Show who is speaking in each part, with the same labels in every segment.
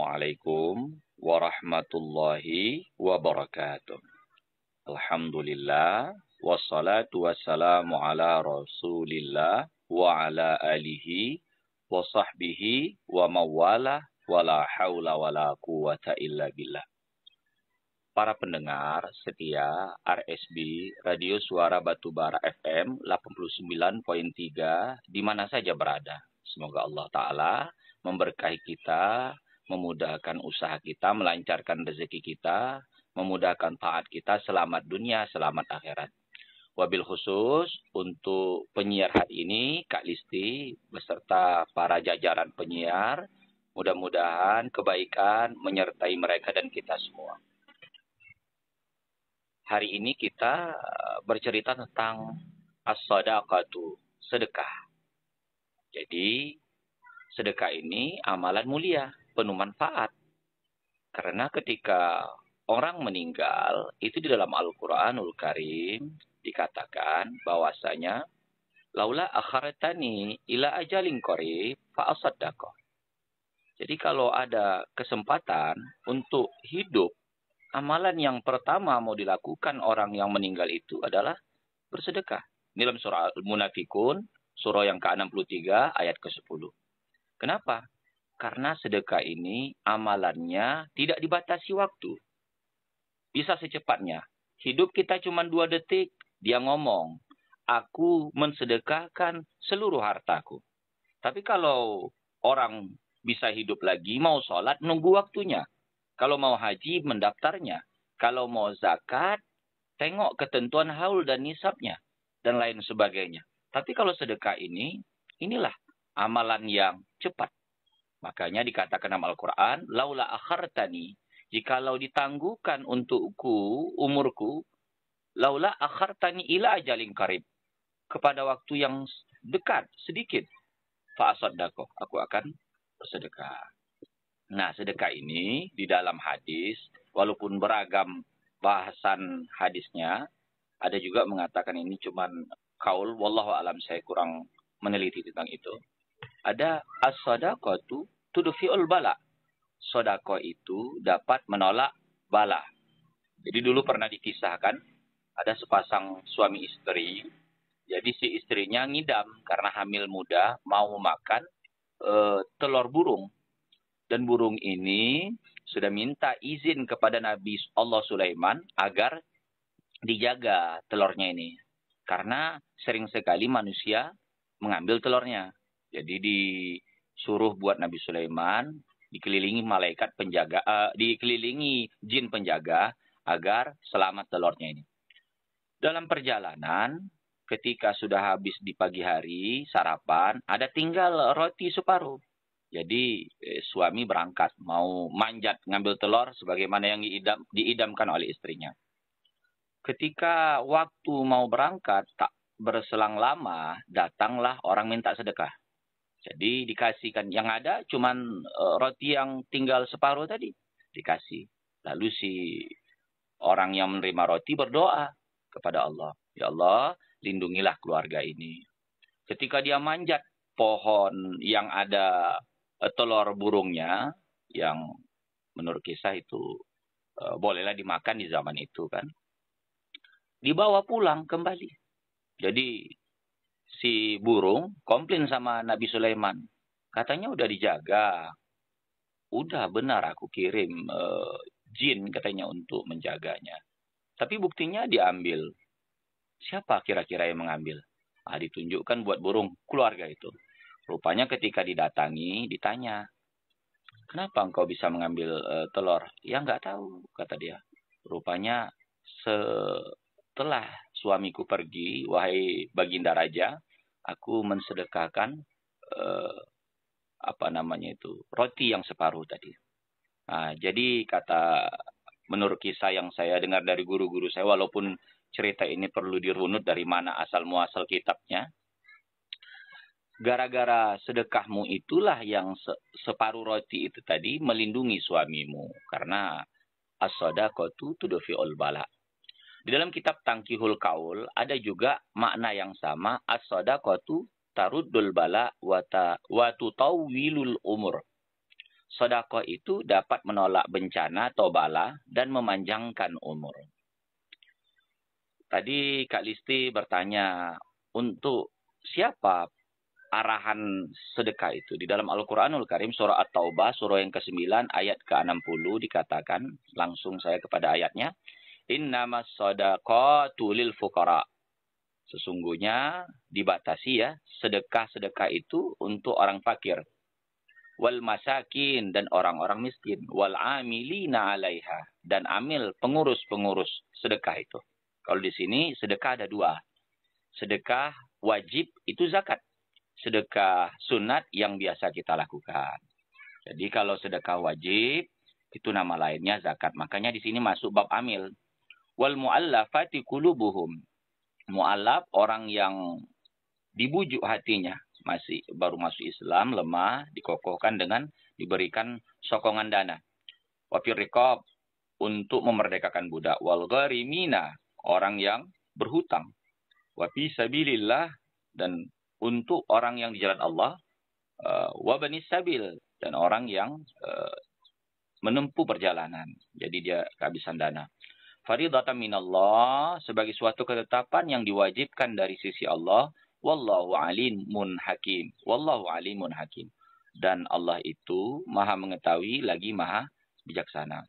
Speaker 1: Assalamualaikum warahmatullahi wabarakatuh. Alhamdulillah wassalatu wassalamu ala Rasulillah wa ala alihi wa sahbihi wa mawala wa la hawla wa la quwata illa billah. Para pendengar setia RSB Radio Suara Batubara FM 89.3 di mana saja berada. Semoga Allah Ta'ala memberkahi kita memudahkan usaha kita, melancarkan rezeki kita, memudahkan taat kita, selamat dunia, selamat akhirat. Wabil khusus untuk penyiar hari ini, Kak Listi, beserta para jajaran penyiar, mudah-mudahan kebaikan menyertai mereka dan kita semua. Hari ini kita eh, bercerita tentang as-sadaqatu, sedekah. Jadi, sedekah ini amalan mulia penuh manfaat. Karena ketika orang meninggal, itu di dalam Al-Quranul Karim dikatakan bahwasanya laula akharetani ila ajalin qarib fa Jadi kalau ada kesempatan untuk hidup, amalan yang pertama mau dilakukan orang yang meninggal itu adalah bersedekah. Ini dalam surah Al-Munafikun, surah yang ke-63, ayat ke-10. Kenapa? Karena sedekah ini amalannya tidak dibatasi waktu. Bisa secepatnya. Hidup kita cuma dua detik, dia ngomong, aku mensedekahkan seluruh hartaku. Tapi kalau orang bisa hidup lagi, mau sholat, nunggu waktunya. Kalau mau haji, mendaftarnya. Kalau mau zakat, tengok ketentuan haul dan nisabnya. Dan lain sebagainya. Tapi kalau sedekah ini, inilah amalan yang cepat. Makanya dikatakan dalam Al-Quran, laula akhartani, jikalau ditangguhkan untukku umurku, laula akhartani ila ajalin karib, kepada waktu yang dekat, sedikit, fa'asaddaqo, aku akan bersedekah. Nah, sedekah ini di dalam hadis, walaupun beragam bahasan hadisnya, ada juga mengatakan ini cuman kaul, wallahu alam saya kurang meneliti tentang itu ada as-sadaqatu tudfi'ul bala. Sodako itu dapat menolak bala. Jadi dulu pernah dikisahkan ada sepasang suami istri. Jadi si istrinya ngidam karena hamil muda mau makan e, telur burung. Dan burung ini sudah minta izin kepada Nabi Allah Sulaiman agar dijaga telurnya ini. Karena sering sekali manusia mengambil telurnya. Jadi disuruh buat Nabi Sulaiman dikelilingi malaikat penjaga, uh, dikelilingi jin penjaga agar selamat telurnya ini. Dalam perjalanan, ketika sudah habis di pagi hari sarapan, ada tinggal roti separuh. Jadi eh, suami berangkat mau manjat ngambil telur sebagaimana yang diidam, diidamkan oleh istrinya. Ketika waktu mau berangkat tak berselang lama datanglah orang minta sedekah. Jadi dikasihkan yang ada cuman eh, roti yang tinggal separuh tadi dikasih. Lalu si orang yang menerima roti berdoa kepada Allah. Ya Allah, lindungilah keluarga ini. Ketika dia manjat pohon yang ada eh, telur burungnya yang menurut kisah itu eh, bolehlah dimakan di zaman itu kan. Dibawa pulang kembali. Jadi si burung komplain sama Nabi Sulaiman. Katanya udah dijaga. Udah benar aku kirim uh, jin katanya untuk menjaganya. Tapi buktinya diambil. Siapa kira-kira yang mengambil? Ah, ditunjukkan buat burung keluarga itu. Rupanya ketika didatangi, ditanya, kenapa engkau bisa mengambil uh, telur? Ya nggak tahu, kata dia. Rupanya setelah suamiku pergi, wahai baginda raja, aku mensedekahkan eh, apa namanya itu roti yang separuh tadi. Nah, jadi kata menurut kisah yang saya dengar dari guru-guru saya, walaupun cerita ini perlu dirunut dari mana asal muasal kitabnya, gara-gara sedekahmu itulah yang se separuh roti itu tadi melindungi suamimu karena kau as-sadaqatu tudfi'ul bala. Di dalam kitab Tangkihul Kaul ada juga makna yang sama as-sadaqatu taruddul bala wa tutawwilul umur. Sodako itu dapat menolak bencana atau bala dan memanjangkan umur. Tadi Kak Listi bertanya untuk siapa arahan sedekah itu. Di dalam Al-Quranul Karim surah At-Taubah surah yang ke-9 ayat ke-60 dikatakan. Langsung saya kepada ayatnya. Innamas sadaqatu lil fuqara. Sesungguhnya dibatasi ya, sedekah-sedekah itu untuk orang fakir. Wal masakin dan orang-orang miskin. Wal amilina alaiha. Dan amil, pengurus-pengurus sedekah itu. Kalau di sini sedekah ada dua. Sedekah wajib itu zakat. Sedekah sunat yang biasa kita lakukan. Jadi kalau sedekah wajib, itu nama lainnya zakat. Makanya di sini masuk bab amil wal mu'allafati kulubuhum Mu'allaf orang yang dibujuk hatinya, masih baru masuk Islam, lemah, dikokohkan dengan diberikan sokongan dana. Wafir rikob untuk memerdekakan budak. Wal gharimina, orang yang berhutang. Wafi sabilillah, dan untuk orang yang di jalan Allah. Eh, Wabani sabil, dan orang yang eh, menempuh perjalanan. Jadi dia kehabisan dana faridatan minallah sebagai suatu ketetapan yang diwajibkan dari sisi Allah wallahu alimun hakim wallahu alimun hakim dan Allah itu maha mengetahui lagi maha bijaksana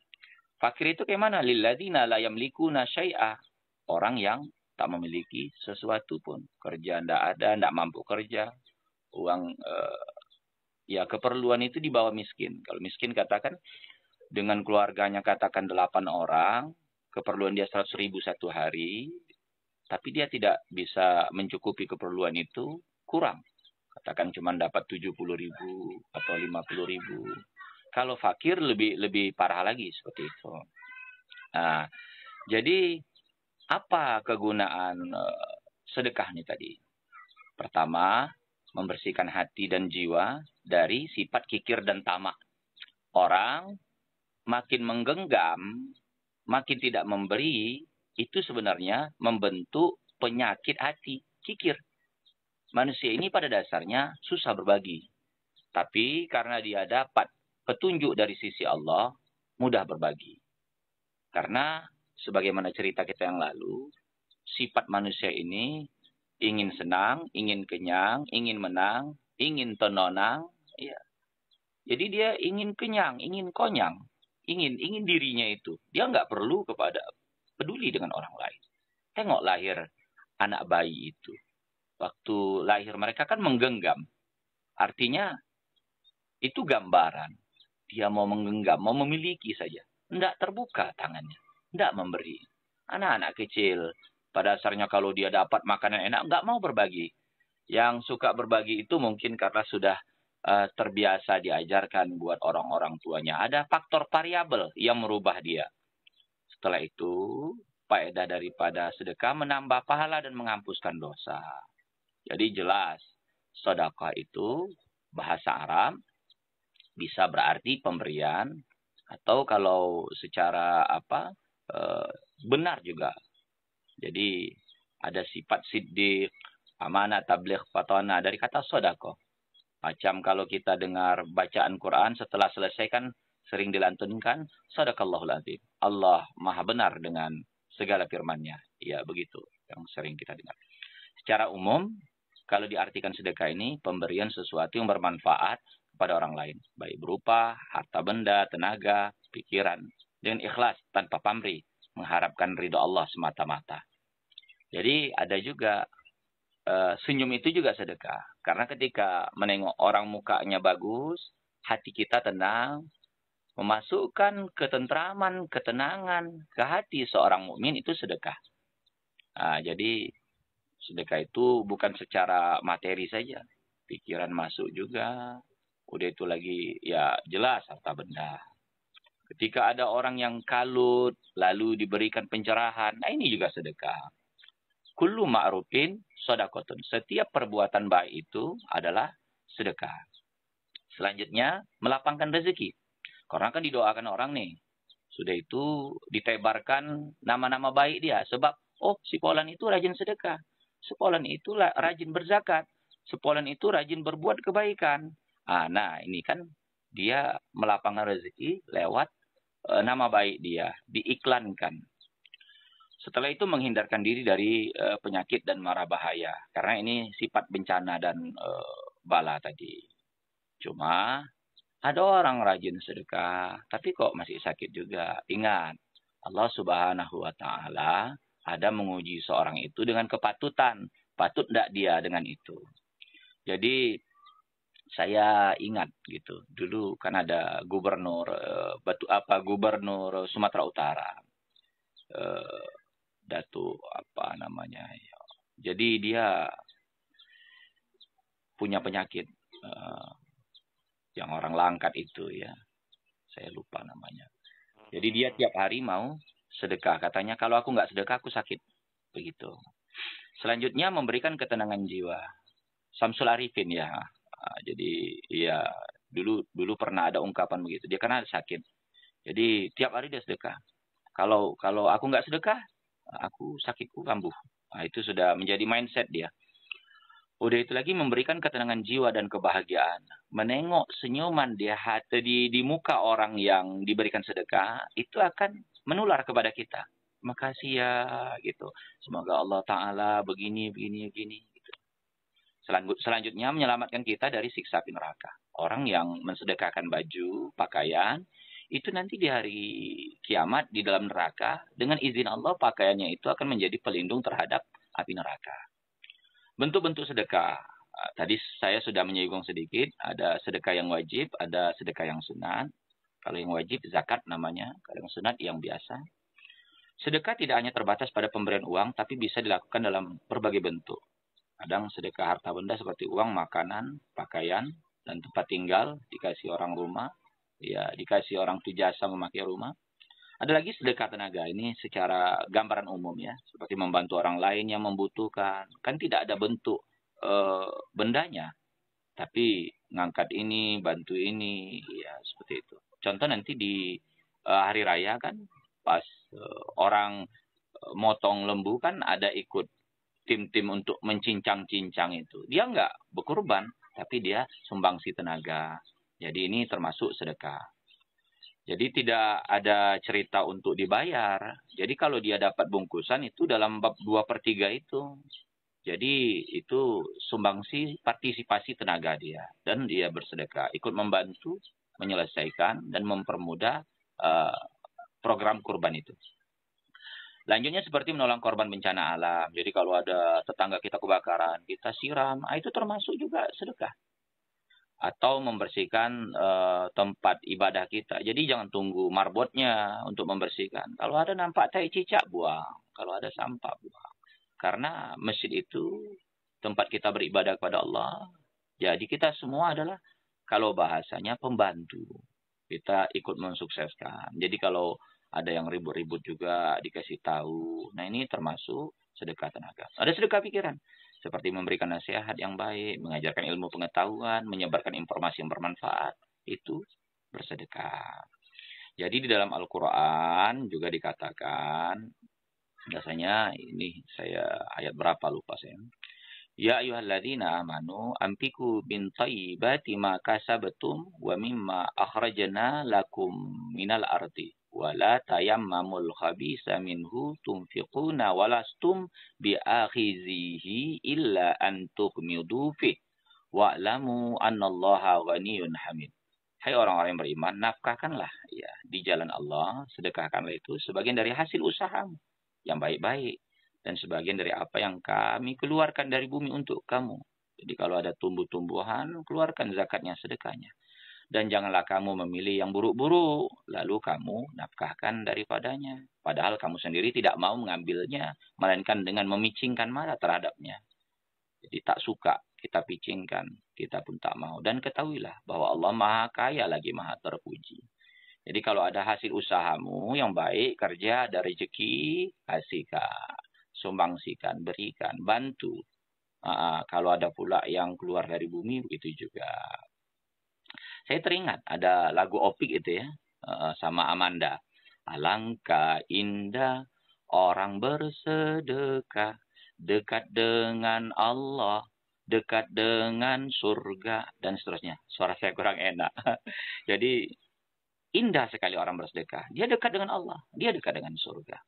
Speaker 1: fakir itu kayak mana lilladzina la yamlikuna syai'a orang yang tak memiliki sesuatu pun kerja ndak ada ndak mampu kerja uang uh, ya keperluan itu dibawa miskin kalau miskin katakan dengan keluarganya katakan delapan orang keperluan dia 100 ribu satu hari, tapi dia tidak bisa mencukupi keperluan itu, kurang. Katakan cuma dapat 70 ribu atau 50 ribu. Kalau fakir lebih lebih parah lagi seperti itu. Nah, jadi apa kegunaan eh, sedekah nih tadi? Pertama, membersihkan hati dan jiwa dari sifat kikir dan tamak. Orang makin menggenggam makin tidak memberi itu sebenarnya membentuk penyakit hati, kikir. Manusia ini pada dasarnya susah berbagi. Tapi karena dia dapat petunjuk dari sisi Allah, mudah berbagi. Karena sebagaimana cerita kita yang lalu, sifat manusia ini ingin senang, ingin kenyang, ingin menang, ingin tenonang, ya. Jadi dia ingin kenyang, ingin konyang ingin ingin dirinya itu dia nggak perlu kepada peduli dengan orang lain tengok lahir anak bayi itu waktu lahir mereka kan menggenggam artinya itu gambaran dia mau menggenggam mau memiliki saja tidak terbuka tangannya tidak memberi anak-anak kecil pada dasarnya kalau dia dapat makanan enak nggak mau berbagi yang suka berbagi itu mungkin karena sudah uh, terbiasa diajarkan buat orang-orang tuanya. Ada faktor variabel yang merubah dia. Setelah itu, faedah daripada sedekah menambah pahala dan menghapuskan dosa. Jadi jelas, sedekah itu bahasa Arab bisa berarti pemberian atau kalau secara apa e, benar juga. Jadi ada sifat sidik, amanah, tabligh, fatona dari kata sodako. Macam kalau kita dengar bacaan Quran setelah selesai kan sering dilantunkan sadaqallahul azim. Allah maha benar dengan segala firman-Nya. Ya begitu yang sering kita dengar. Secara umum kalau diartikan sedekah ini pemberian sesuatu yang bermanfaat kepada orang lain, baik berupa harta benda, tenaga, pikiran dengan ikhlas tanpa pamrih mengharapkan ridho Allah semata-mata. Jadi ada juga uh, senyum itu juga sedekah karena ketika menengok orang mukanya bagus, hati kita tenang, memasukkan ketentraman, ketenangan ke hati seorang mukmin itu sedekah. Nah, jadi sedekah itu bukan secara materi saja, pikiran masuk juga. Udah itu lagi ya jelas harta benda. Ketika ada orang yang kalut lalu diberikan pencerahan, nah ini juga sedekah kullu ma'rufin sodakotun. Setiap perbuatan baik itu adalah sedekah. Selanjutnya, melapangkan rezeki. Karena kan didoakan orang nih. Sudah itu ditebarkan nama-nama baik dia. Sebab, oh si Polan itu rajin sedekah. Si Polan itu rajin berzakat. Si Polan itu rajin berbuat kebaikan. Ah, nah, ini kan dia melapangkan rezeki lewat e, nama baik dia. Diiklankan. Setelah itu menghindarkan diri dari uh, penyakit dan mara bahaya karena ini sifat bencana dan uh, bala tadi. Cuma ada orang rajin sedekah tapi kok masih sakit juga. Ingat, Allah Subhanahu wa taala ada menguji seorang itu dengan kepatutan. Patut tidak dia dengan itu. Jadi saya ingat gitu dulu kan ada gubernur uh, batu apa gubernur Sumatera Utara uh, tuh apa namanya ya. Jadi dia punya penyakit uh, yang orang langkat itu ya. Saya lupa namanya. Jadi dia tiap hari mau sedekah. Katanya kalau aku nggak sedekah aku sakit. Begitu. Selanjutnya memberikan ketenangan jiwa. Samsul Arifin ya. Uh, jadi ya dulu dulu pernah ada ungkapan begitu dia karena sakit jadi tiap hari dia sedekah kalau kalau aku nggak sedekah aku sakitku kambuh. Nah, itu sudah menjadi mindset dia. Udah itu lagi memberikan ketenangan jiwa dan kebahagiaan. Menengok senyuman di hati di, di muka orang yang diberikan sedekah itu akan menular kepada kita. Makasih ya gitu. Semoga Allah taala begini begini begini gitu. Selanjutnya menyelamatkan kita dari siksa api neraka. Orang yang mensedekahkan baju, pakaian, itu nanti di hari kiamat di dalam neraka dengan izin Allah pakaiannya itu akan menjadi pelindung terhadap api neraka. Bentuk-bentuk sedekah. Ah, tadi saya sudah menyinggung sedikit, ada sedekah yang wajib, ada sedekah yang sunat. Kalau yang wajib zakat namanya, kalau yang sunat yang biasa. Sedekah tidak hanya terbatas pada pemberian uang, tapi bisa dilakukan dalam berbagai bentuk. Kadang sedekah harta benda seperti uang, makanan, pakaian, dan tempat tinggal dikasih orang rumah, ya dikasih orang itu jasa memakai rumah. Ada lagi sedekah tenaga ini secara gambaran umum ya, seperti membantu orang lain yang membutuhkan. Kan tidak ada bentuk e, bendanya, tapi ngangkat ini, bantu ini, ya seperti itu. Contoh nanti di e, hari raya kan, pas e, orang motong lembu kan ada ikut tim-tim untuk mencincang-cincang itu. Dia nggak berkorban, tapi dia sumbangsi tenaga, jadi ini termasuk sedekah. Jadi tidak ada cerita untuk dibayar. Jadi kalau dia dapat bungkusan itu dalam bab 2 per 3 itu. Jadi itu sumbangsi partisipasi tenaga dia. Dan dia bersedekah. Ikut membantu menyelesaikan dan mempermudah uh, program kurban itu. Lanjutnya seperti menolong korban bencana alam. Jadi kalau ada tetangga kita kebakaran, kita siram. Ah, itu termasuk juga sedekah atau membersihkan uh, tempat ibadah kita. Jadi jangan tunggu marbotnya untuk membersihkan. Kalau ada nampak tai cicak buang, kalau ada sampah buang. Karena masjid itu tempat kita beribadah kepada Allah. Jadi kita semua adalah kalau bahasanya pembantu. Kita ikut mensukseskan. Jadi kalau ada yang ribut-ribut juga dikasih tahu. Nah ini termasuk sedekah tenaga. Ada sedekah pikiran seperti memberikan nasihat yang baik, mengajarkan ilmu pengetahuan, menyebarkan informasi yang bermanfaat. Itu bersedekah. Jadi di dalam Al-Quran juga dikatakan, biasanya ini saya ayat berapa lupa saya. Ya ladina amanu ampiku bin tayyibati ma kasabatum wa mimma akhrajana lakum minal ardi wala tayammamul khabisa minhu tunfiquna walastum biakhizihi illa an tughmidu fi lamu anallah ghaniyun hamid. Hai orang-orang yang beriman, nafkahkanlah ya di jalan Allah, sedekahkanlah itu sebagian dari hasil usahamu yang baik-baik dan sebagian dari apa yang kami keluarkan dari bumi untuk kamu. Jadi kalau ada tumbuh-tumbuhan, keluarkan zakatnya sedekahnya dan janganlah kamu memilih yang buruk-buruk, lalu kamu nafkahkan daripadanya. Padahal kamu sendiri tidak mau mengambilnya, melainkan dengan memicingkan mata terhadapnya. Jadi tak suka kita picingkan, kita pun tak mau. Dan ketahuilah bahwa Allah maha kaya lagi maha terpuji. Jadi kalau ada hasil usahamu yang baik, kerja, ada rezeki, kasihkan, sumbangsikan, berikan, bantu. Aa, ah, ah, kalau ada pula yang keluar dari bumi, begitu juga saya teringat ada lagu Opik itu ya eh, sama Amanda. Alangkah indah orang bersedekah dekat dengan Allah, dekat dengan surga dan seterusnya. Suara saya kurang enak. Jadi indah sekali orang bersedekah. Dia dekat dengan Allah, dia dekat dengan surga.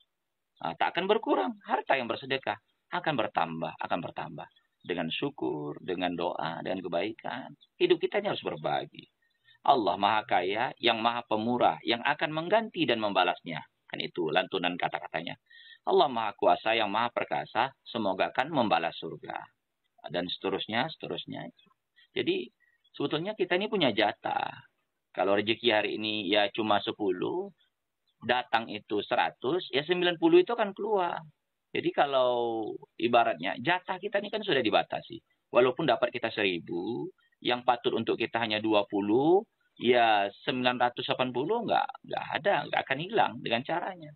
Speaker 1: Ah, tak akan berkurang harta yang bersedekah akan bertambah, akan bertambah dengan syukur, dengan doa, dengan kebaikan. Hidup kita ini harus berbagi. Allah Maha Kaya, yang Maha Pemurah, yang akan mengganti dan membalasnya. Kan itu lantunan kata-katanya. Allah Maha Kuasa yang Maha Perkasa, semoga akan membalas surga. Dan seterusnya, seterusnya. Jadi, sebetulnya kita ini punya jatah. Kalau rezeki hari ini ya cuma 10, datang itu 100, ya 90 itu akan keluar. Jadi kalau ibaratnya jatah kita ini kan sudah dibatasi. Walaupun dapat kita seribu, yang patut untuk kita hanya dua puluh, ya 980 nggak nggak ada, nggak akan hilang dengan caranya.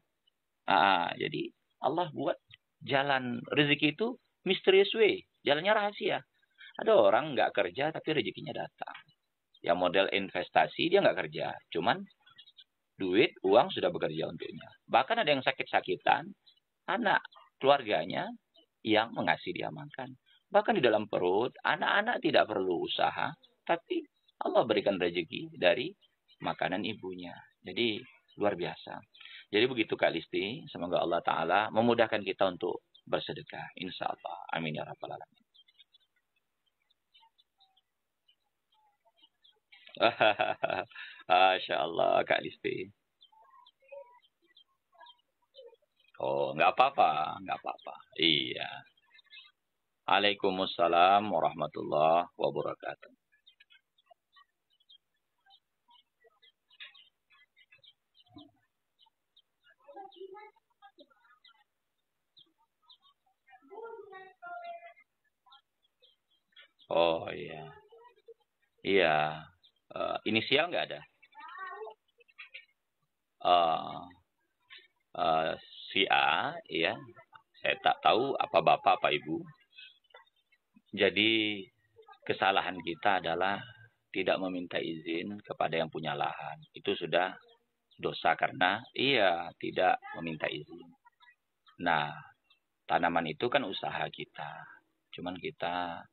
Speaker 1: Ah, jadi Allah buat jalan rezeki itu mysterious way, jalannya rahasia. Ada orang nggak kerja tapi rezekinya datang. Ya model investasi dia nggak kerja, cuman duit, uang sudah bekerja untuknya. Bahkan ada yang sakit-sakitan, anak keluarganya yang mengasihi dia makan. Bahkan di dalam perut, anak-anak tidak perlu usaha, tapi Allah berikan rezeki dari makanan ibunya. Jadi luar biasa. Jadi begitu Kak Listi, semoga Allah Ta'ala memudahkan kita untuk bersedekah. Insya Allah. Amin ya Rabbal Alamin. Masya Allah, Kak Listi. Oh, nggak apa-apa, nggak apa-apa. Iya. Waalaikumsalam warahmatullahi wabarakatuh. Oh iya. Iya. Uh, inisial nggak ada? Uh, uh, si A ya saya tak tahu apa bapak apa ibu jadi kesalahan kita adalah tidak meminta izin kepada yang punya lahan itu sudah dosa karena iya tidak meminta izin nah tanaman itu kan usaha kita cuman kita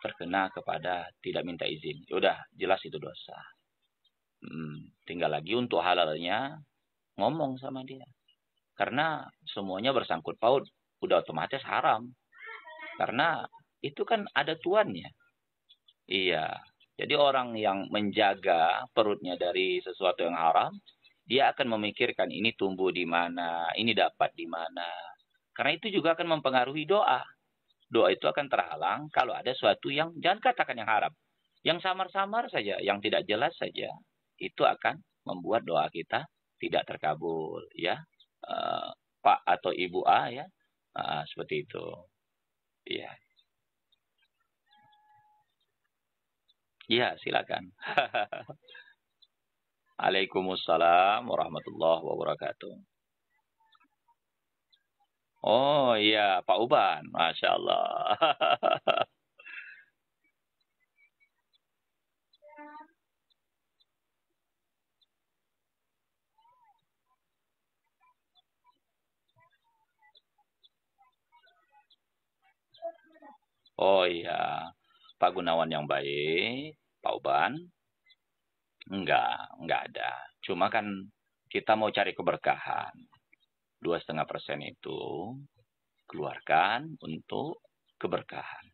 Speaker 1: terkena kepada tidak minta izin ya udah jelas itu dosa hmm, tinggal lagi untuk halalnya ngomong sama dia karena semuanya bersangkut paut, udah otomatis haram. Karena itu kan ada tuannya. Iya. Jadi orang yang menjaga perutnya dari sesuatu yang haram, dia akan memikirkan ini tumbuh di mana, ini dapat di mana. Karena itu juga akan mempengaruhi doa. Doa itu akan terhalang kalau ada sesuatu yang jangan katakan yang haram, yang samar-samar saja, yang tidak jelas saja, itu akan membuat doa kita tidak terkabul, ya. Eh, pak atau Ibu A ya. Uh, seperti itu. Iya. Yeah. Iya, silakan. Assalamualaikum warahmatullahi wabarakatuh. Oh iya, Pak Uban. Masya Allah. Oh iya, Pak Gunawan yang baik, Pak Uban. Enggak, enggak ada. Cuma kan kita mau cari keberkahan. Dua setengah persen itu keluarkan untuk keberkahan.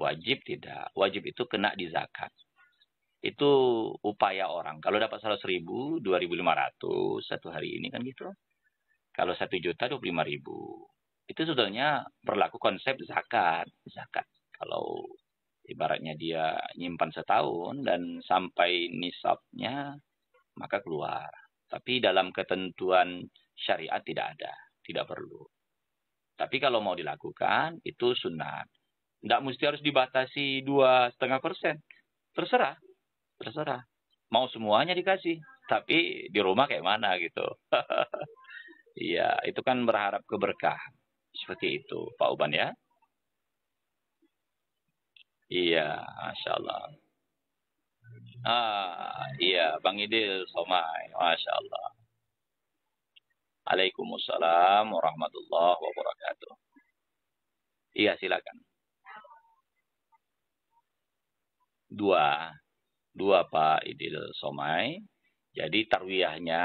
Speaker 1: Wajib tidak? Wajib itu kena di zakat. Itu upaya orang. Kalau dapat 100 ribu, 2.500 satu hari ini kan gitu. Kalau satu juta, 25 ribu itu sebetulnya berlaku konsep zakat. Zakat kalau ibaratnya dia nyimpan setahun dan sampai nisabnya maka keluar. Tapi dalam ketentuan syariat tidak ada, tidak perlu. Tapi kalau mau dilakukan itu sunat. Tidak mesti harus dibatasi dua setengah persen. Terserah, terserah. Mau semuanya dikasih, tapi di rumah kayak mana gitu. Iya, itu kan berharap keberkahan. Seperti itu, Pak Uban ya. Iya, Masya Allah. Ah, iya, Bang Idil Somai, Masya Allah. Waalaikumsalam warahmatullahi wabarakatuh. Iya, silakan. Dua, dua Pak Idil Somai. Jadi tarwiyahnya,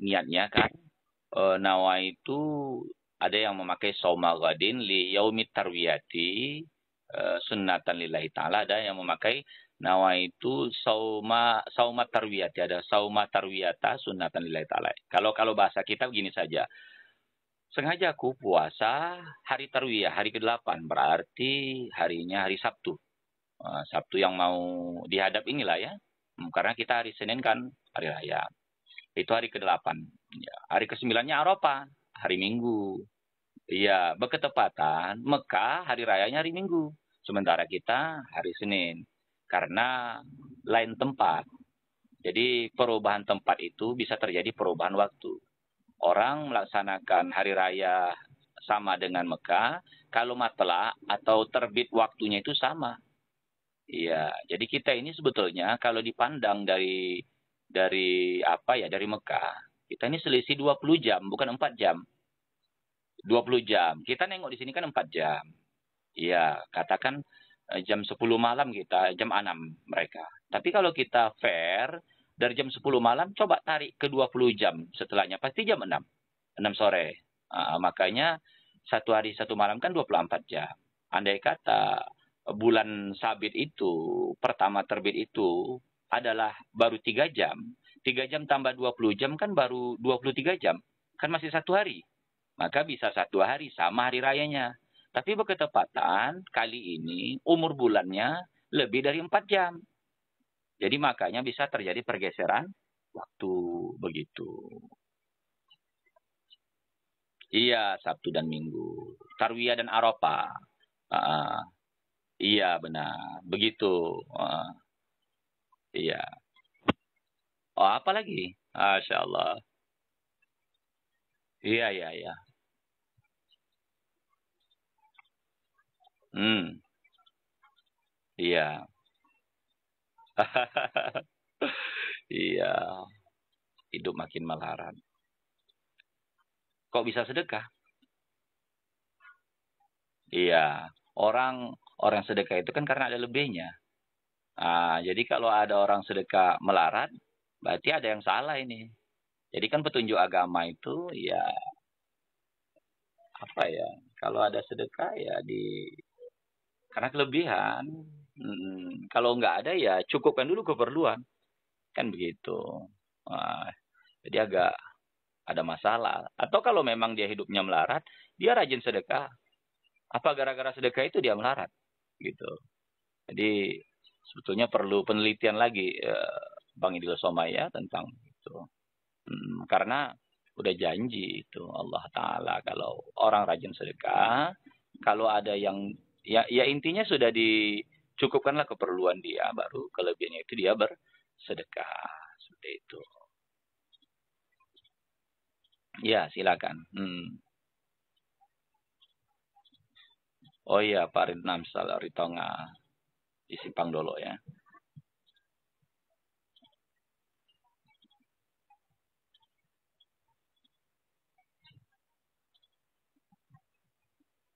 Speaker 1: niatnya kan, e, nawa itu ada yang memakai sauma gadin li yaumit tarwiyati eh, sunnatan lillahi taala ada yang memakai nawa itu sauma sauma tarwiyati ada sauma tarwiyata sunnatan lillahi taala kalau kalau bahasa kita begini saja sengaja aku puasa hari tarwiyah hari ke-8 berarti harinya hari Sabtu eh, Sabtu yang mau dihadap inilah ya hmm, karena kita hari Senin kan hari raya itu hari ke-8 ya, hari ke-9 nya Eropa hari Minggu Iya, berketepatan Mekah hari rayanya hari Minggu, sementara kita hari Senin. Karena lain tempat. Jadi perubahan tempat itu bisa terjadi perubahan waktu. Orang melaksanakan hari raya sama dengan Mekah, kalau matelah atau terbit waktunya itu sama. Iya, jadi kita ini sebetulnya kalau dipandang dari dari apa ya dari Mekah, kita ini selisih 20 jam bukan 4 jam. 20 jam. Kita nengok di sini kan 4 jam. Iya, katakan eh, jam 10 malam kita, jam 6 mereka. Tapi kalau kita fair, dari jam 10 malam coba tarik ke 20 jam setelahnya. Pasti jam 6, 6 sore. Uh, makanya satu hari satu malam kan 24 jam. Andai kata bulan sabit itu, pertama terbit itu adalah baru 3 jam. 3 jam tambah 20 jam kan baru 23 jam. Kan masih satu hari. Maka bisa satu hari sama hari rayanya. Tapi berketepatan kali ini umur bulannya lebih dari empat jam. Jadi makanya bisa terjadi pergeseran waktu begitu. Iya, Sabtu dan Minggu. Tarwiyah dan aropa Uh, iya, benar. Begitu. Uh, iya. Oh, apa lagi? Masya Allah. Iya, iya, iya. Hmm. Iya. Iya. Hidup makin melarang. Kok bisa sedekah? Iya. Orang orang sedekah itu kan karena ada lebihnya. Nah, jadi kalau ada orang sedekah melarat, berarti ada yang salah ini. Jadi kan petunjuk agama itu ya apa ya? Kalau ada sedekah ya di karena kelebihan. Hmm, kalau nggak ada ya cukupkan dulu keperluan. Kan begitu. Nah, jadi agak ada masalah. Atau kalau memang dia hidupnya melarat, dia rajin sedekah. Apa gara-gara sedekah itu dia melarat? Gitu. Jadi sebetulnya perlu penelitian lagi eh, Bang Idil Somaya tentang itu. Hmm, karena udah janji itu Allah Ta'ala kalau orang rajin sedekah, kalau ada yang, ya, ya intinya sudah dicukupkanlah keperluan dia, baru kelebihannya itu dia bersedekah. Seperti itu. Ya, silakan. Hmm. Oh iya, Pak Ridnam Tonga di Simpang Dolo ya.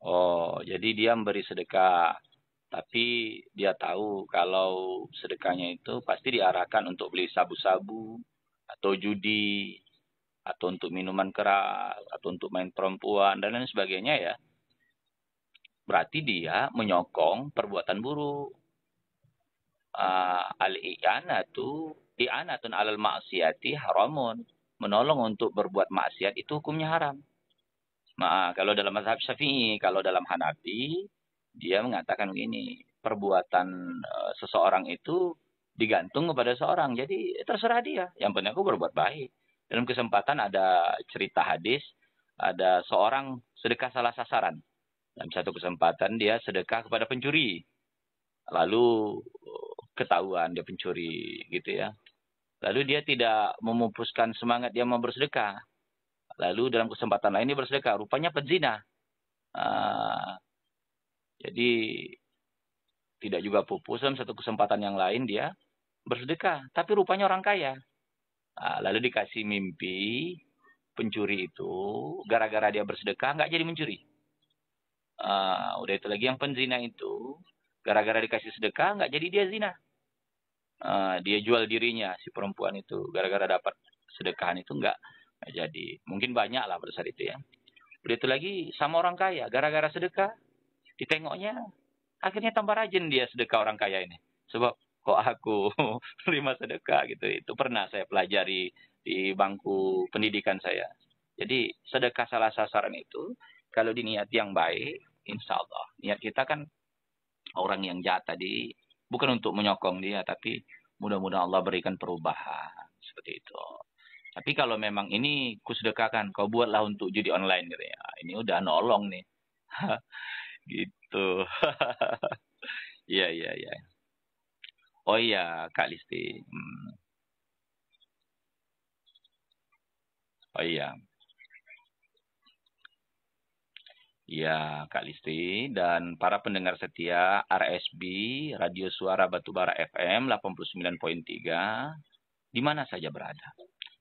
Speaker 1: Oh, jadi dia memberi sedekah, tapi dia tahu kalau sedekahnya itu pasti diarahkan untuk beli sabu-sabu atau judi atau untuk minuman keras atau untuk main perempuan dan lain sebagainya ya. Berarti dia menyokong perbuatan buruk. Uh, ah, al Iana i'anatun alal maksiati haramun. Menolong untuk berbuat maksiat itu hukumnya haram. Nah, kalau dalam mazhab Syafi'i, kalau dalam Hanafi, dia mengatakan begini, perbuatan e, seseorang itu digantung kepada seorang. Jadi terserah dia. Yang penting aku berbuat baik. Dalam kesempatan ada cerita hadis, ada seorang sedekah salah sasaran. Dalam satu kesempatan dia sedekah kepada pencuri. Lalu eh, ketahuan dia pencuri gitu ya. Lalu dia tidak memupuskan semangat dia mau bersedekah. Lalu dalam kesempatan lain dia bersedekah. Rupanya penzina. Uh, ah, jadi tidak juga pupus dalam satu kesempatan yang lain dia bersedekah. Tapi rupanya orang kaya. Uh, lalu dikasih mimpi pencuri itu gara-gara dia bersedekah nggak jadi mencuri. Uh, udah itu lagi yang penzina itu gara-gara dikasih sedekah nggak jadi dia zina. Uh, dia jual dirinya si perempuan itu gara-gara dapat sedekahan itu nggak Nah, jadi mungkin banyak lah pada saat itu ya. Udah itu lagi sama orang kaya, gara-gara sedekah, ditengoknya akhirnya tambah rajin dia sedekah orang kaya ini. Sebab kok aku lima sedekah gitu. Itu pernah saya pelajari di bangku pendidikan saya. Jadi sedekah salah sasaran itu kalau diniat yang baik, insya Allah. Niat kita kan orang yang jahat tadi bukan untuk menyokong dia, tapi mudah-mudahan Allah berikan perubahan seperti itu. Tapi kalau memang ini kusedekahkan, kau buatlah untuk judi online gitu ya. Ini udah nolong nih. gitu. Iya, iya, iya. Oh iya, Kak Listi. Hmm. Oh iya. Ya, Kak Listi dan para pendengar setia RSB Radio Suara Batubara FM 89.3 di mana saja berada.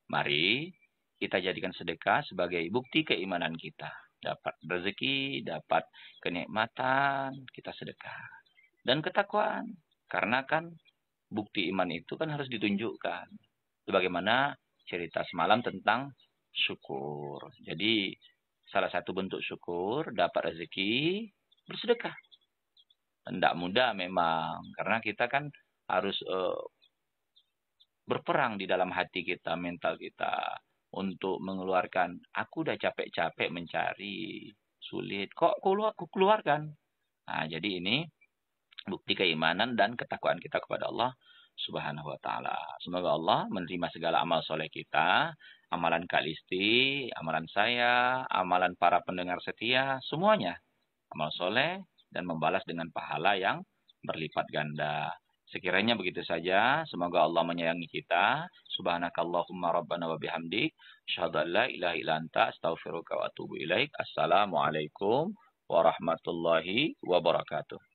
Speaker 1: Mari kita jadikan sedekah sebagai bukti keimanan kita. Dapat rezeki, dapat kenikmatan, kita sedekah. Dan ketakwaan. Karena kan bukti iman itu kan harus ditunjukkan. Bagaimana cerita semalam tentang syukur. Jadi salah satu bentuk syukur dapat rezeki bersedekah. Tidak mudah memang karena kita kan harus uh, berperang di dalam hati kita, mental kita untuk mengeluarkan aku udah capek-capek mencari sulit kok aku keluarkan. Nah, jadi ini bukti keimanan dan ketakwaan kita kepada Allah Subhanahu wa taala. Semoga Allah menerima segala amal soleh kita, amalan Kalisti, amalan saya, amalan para pendengar setia, semuanya amal soleh dan membalas dengan pahala yang berlipat ganda. Sekiranya begitu saja, semoga Allah menyayangi kita. Subhanakallahumma rabbana wa bihamdik, asyhadu an la ilaha illa anta, astaghfiruka wa atubu ilaik. Assalamualaikum warahmatullahi wabarakatuh.